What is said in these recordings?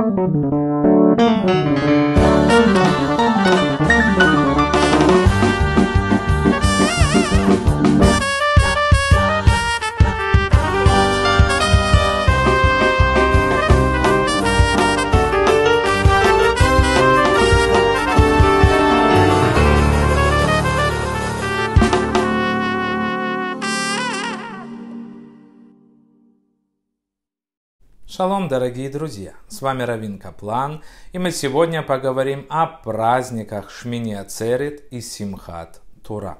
Thank you. Шалом, дорогие друзья! С вами Равин Каплан, и мы сегодня поговорим о праздниках Шмини Ацерит и Симхат Тура.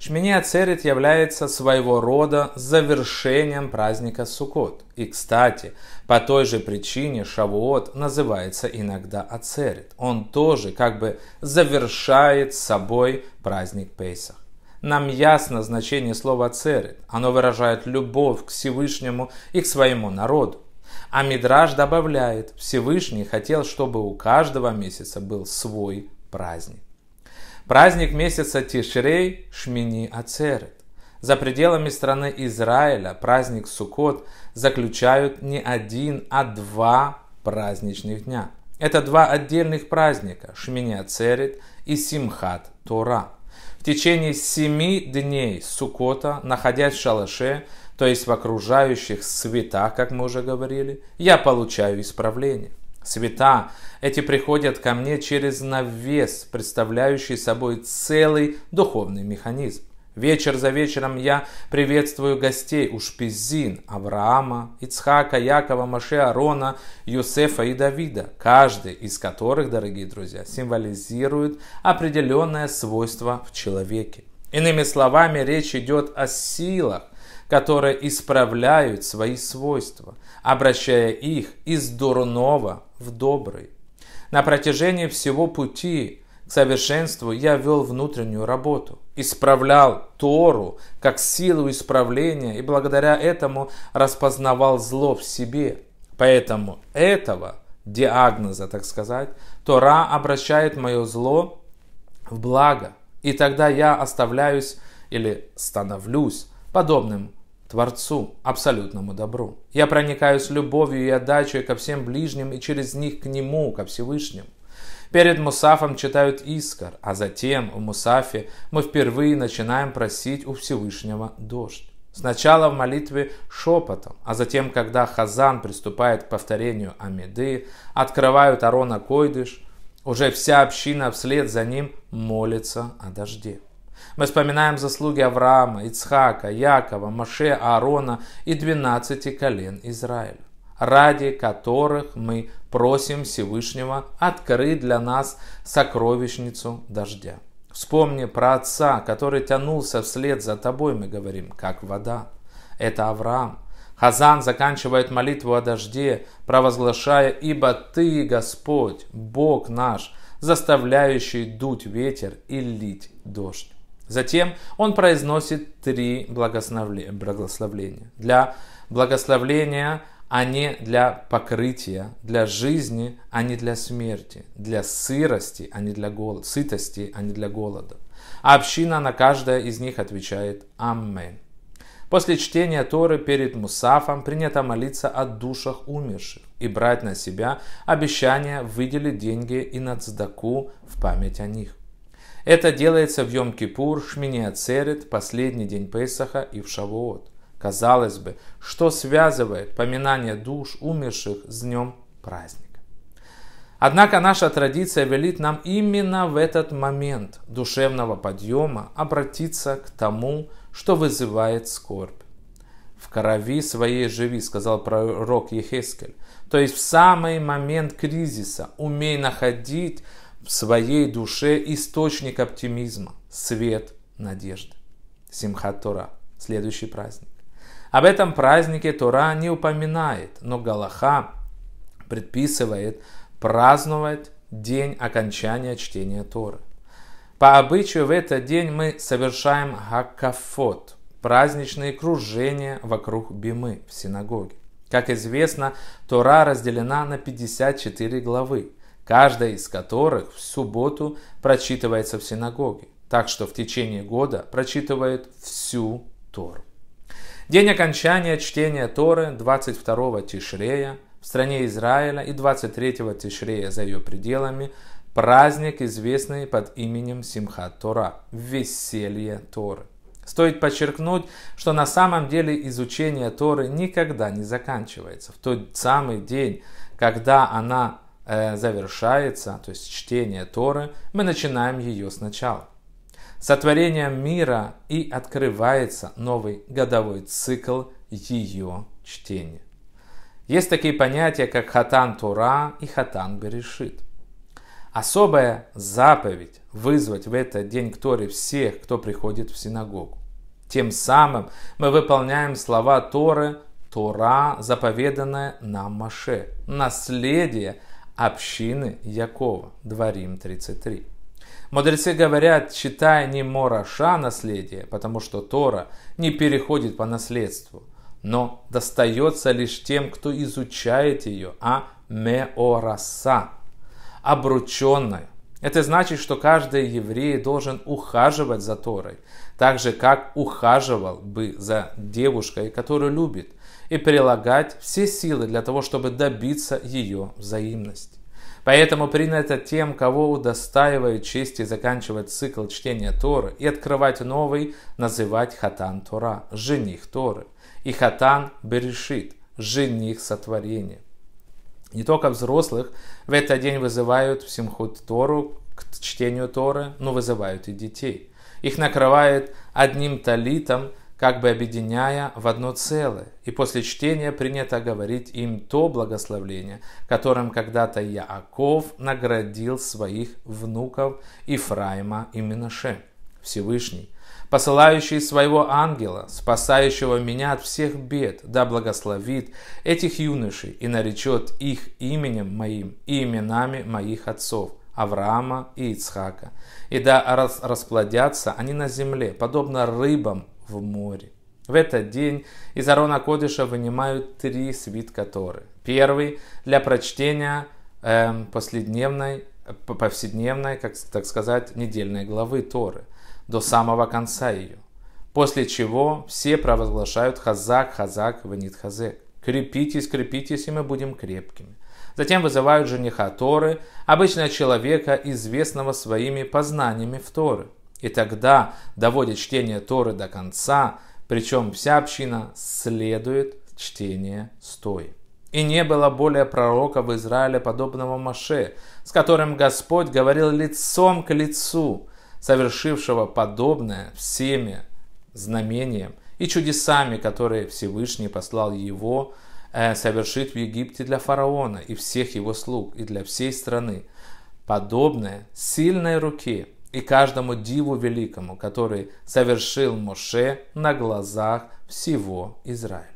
Шмини Ацерит является своего рода завершением праздника Суккот. И, кстати, по той же причине Шавуот называется иногда Ацерит. Он тоже как бы завершает собой праздник Пейсах. Нам ясно значение слова «церет». Оно выражает любовь к Всевышнему и к своему народу. А Мидраж добавляет, Всевышний хотел, чтобы у каждого месяца был свой праздник. Праздник месяца Тишрей Шмини Ацерет. За пределами страны Израиля праздник Суккот заключают не один, а два праздничных дня. Это два отдельных праздника – Шмини Ацерет и Симхат Тора. В течение семи дней Суккота, находясь в шалаше, то есть в окружающих света, как мы уже говорили, я получаю исправление. Света эти приходят ко мне через навес, представляющий собой целый духовный механизм. Вечер за вечером я приветствую гостей у Шпизин, Авраама, Ицхака, Якова, Маше, Арона, Юсефа и Давида, каждый из которых, дорогие друзья, символизирует определенное свойство в человеке. Иными словами, речь идет о силах, которые исправляют свои свойства, обращая их из дурного в добрый. На протяжении всего пути к совершенству я вел внутреннюю работу, исправлял Тору как силу исправления и благодаря этому распознавал зло в себе. Поэтому этого диагноза, так сказать, Тора обращает мое зло в благо, и тогда я оставляюсь или становлюсь подобным Творцу, абсолютному добру. Я проникаюсь любовью и отдачей ко всем ближним и через них к Нему, ко Всевышнему. Перед Мусафом читают искор, а затем в Мусафе мы впервые начинаем просить у Всевышнего дождь. Сначала в молитве шепотом, а затем, когда Хазан приступает к повторению Амиды, открывают Арона Койдыш, уже вся община вслед за ним молится о дожде. Мы вспоминаем заслуги Авраама, Ицхака, Якова, Моше, Аарона и двенадцати колен Израиля, ради которых мы просим Всевышнего открыть для нас сокровищницу дождя. Вспомни про отца, который тянулся вслед за тобой, мы говорим, как вода. Это Авраам. Хазан заканчивает молитву о дожде, провозглашая «Ибо Ты, Господь, Бог наш, заставляющий дуть ветер и лить дождь». Затем он произносит три благословления. Для благословления, а не для покрытия, для жизни, а не для смерти, для сырости, а не для голода, сытости, а не для голода. А община на каждое из них отвечает «Аммен». После чтения Торы перед Мусафом принято молиться о душах умерших и брать на себя обещание выделить деньги и на цдаку в память о них. Это делается в Йом-Кипур, Шмини Ацерет, последний день Песаха и в Шавуот. Казалось бы, что связывает поминание душ умерших с днем праздника. Однако наша традиция велит нам именно в этот момент душевного подъема обратиться к тому, что вызывает скорбь. «В крови своей живи», — сказал пророк Ехескель. То есть в самый момент кризиса умей находить в своей душе источник оптимизма, свет надежды. Симхат Тора, следующий праздник. Об этом празднике Тора не упоминает, но Галаха предписывает праздновать день окончания чтения Торы. По обычаю в этот день мы совершаем хакафот, праздничные кружения вокруг Бимы в синагоге. Как известно, Тора разделена на 54 главы каждая из которых в субботу прочитывается в синагоге. Так что в течение года прочитывает всю Тору. День окончания чтения Торы 22 Тишрея в стране Израиля и 23 Тишрея за ее пределами – праздник, известный под именем Симхат Тора – Веселье Торы. Стоит подчеркнуть, что на самом деле изучение Торы никогда не заканчивается. В тот самый день, когда она Э, завершается, то есть чтение Торы, мы начинаем ее сначала. Сотворение мира и открывается новый годовой цикл ее чтения. Есть такие понятия, как хатан Тора и хатан Берешит. Особая заповедь вызвать в этот день к Торе всех, кто приходит в синагогу. Тем самым мы выполняем слова Торы, Тора, заповеданное нам Маше, наследие – общины Якова. Дворим 33. Мудрецы говорят, читая не мораша наследие, потому что Тора не переходит по наследству, но достается лишь тем, кто изучает ее, а меораса, обрученной, это значит, что каждый еврей должен ухаживать за Торой, так же как ухаживал бы за девушкой, которую любит, и прилагать все силы для того, чтобы добиться ее взаимности. Поэтому принято тем, кого удостаивает чести заканчивать цикл чтения Торы и открывать новый, называть Хатан Тора, жених Торы, и Хатан Берешит, жених сотворения не только взрослых, в этот день вызывают в Симхут Тору к чтению Торы, но ну, вызывают и детей. Их накрывает одним талитом, как бы объединяя в одно целое. И после чтения принято говорить им то благословление, которым когда-то Яаков наградил своих внуков Ифраима и Минаше. Всевышний – посылающий своего ангела, спасающего меня от всех бед, да благословит этих юношей и наречет их именем моим и именами моих отцов, Авраама и Ицхака. И да расплодятся они на земле, подобно рыбам в море. В этот день из Арона Кодыша вынимают три свитка Торы. Первый для прочтения э, последневной, повседневной, как так сказать, недельной главы Торы до самого конца ее. После чего все провозглашают «Хазак, Хазак, Ванит Хазек». «Крепитесь, крепитесь, и мы будем крепкими». Затем вызывают жениха Торы, обычно человека, известного своими познаниями в Торы. И тогда, доводя чтение Торы до конца, причем вся община следует чтение стоя. И не было более пророка в Израиле, подобного Маше, с которым Господь говорил лицом к лицу, совершившего подобное всеми знамением и чудесами, которые Всевышний послал его э, совершить в Египте для фараона и всех его слуг и для всей страны. Подобное сильной руке и каждому диву великому, который совершил Моше на глазах всего Израиля.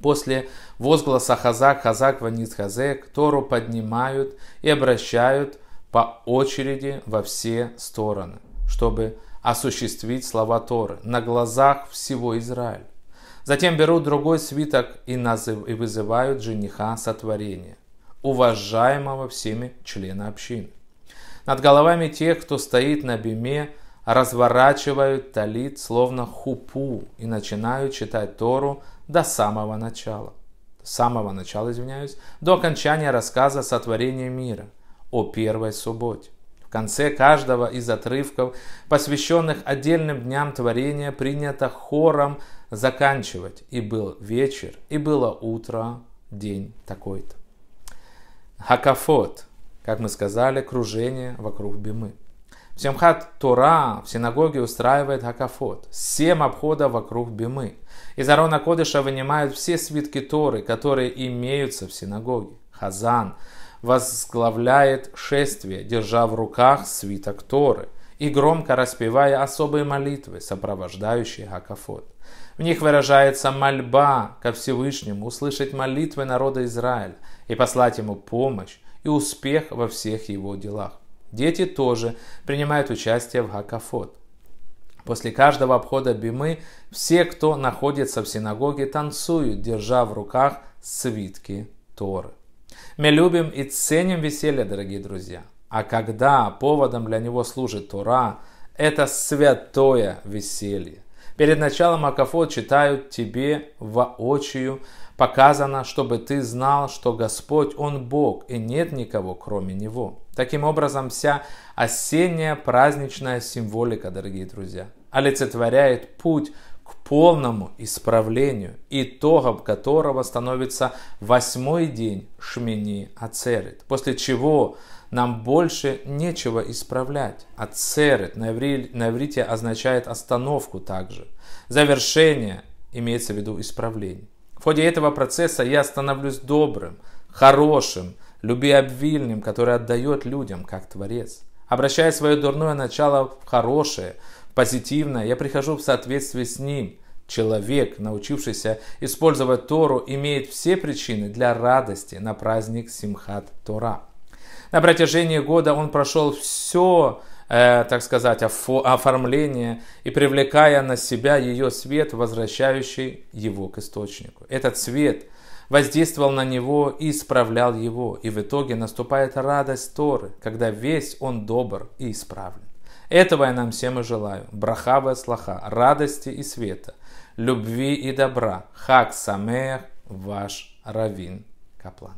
После возгласа «Хазак, Хазак, Ваниц, Хазек» Тору поднимают и обращают по очереди во все стороны, чтобы осуществить слова Торы на глазах всего Израиля. Затем берут другой свиток и, назыв, и вызывают жениха сотворения, уважаемого всеми члена общины. Над головами тех, кто стоит на биме, разворачивают талит словно хупу и начинают читать Тору до самого начала. С самого начала, извиняюсь, до окончания рассказа сотворения мира – о первой субботе. В конце каждого из отрывков, посвященных отдельным дням творения, принято хором заканчивать. И был вечер, и было утро, день такой-то. Хакафот, как мы сказали, кружение вокруг Бимы. В Семхат Тора в синагоге устраивает Хакафот, семь обходов вокруг Бимы. Из Арона Кодыша вынимают все свитки Торы, которые имеются в синагоге. Хазан, возглавляет шествие, держа в руках свиток Торы и громко распевая особые молитвы, сопровождающие Акафот. В них выражается мольба ко Всевышнему услышать молитвы народа Израиля и послать ему помощь и успех во всех его делах. Дети тоже принимают участие в Гакафот. После каждого обхода бимы все, кто находится в синагоге, танцуют, держа в руках свитки Торы. Мы любим и ценим веселье, дорогие друзья. А когда поводом для него служит Тора, это святое веселье. Перед началом Акафот читают тебе воочию, показано, чтобы ты знал, что Господь, Он Бог, и нет никого, кроме Него. Таким образом, вся осенняя праздничная символика, дорогие друзья, олицетворяет путь к полному исправлению, итогом которого становится восьмой день Шмини ацерит, после чего нам больше нечего исправлять. Ацерит, на, иври, на иврите означает остановку также. Завершение имеется в виду исправление. В ходе этого процесса я становлюсь добрым, хорошим, любвеобильным, который отдает людям, как Творец. Обращая свое дурное начало в хорошее – позитивное, я прихожу в соответствии с ним. Человек, научившийся использовать Тору, имеет все причины для радости на праздник Симхат Тора. На протяжении года он прошел все, э, так сказать, оформление и привлекая на себя ее свет, возвращающий его к источнику. Этот свет воздействовал на него и исправлял его, и в итоге наступает радость Торы, когда весь он добр и исправлен. Этого я нам всем и желаю. брахавы и слаха, радости и света, любви и добра. Хак самех, ваш Равин Каплан.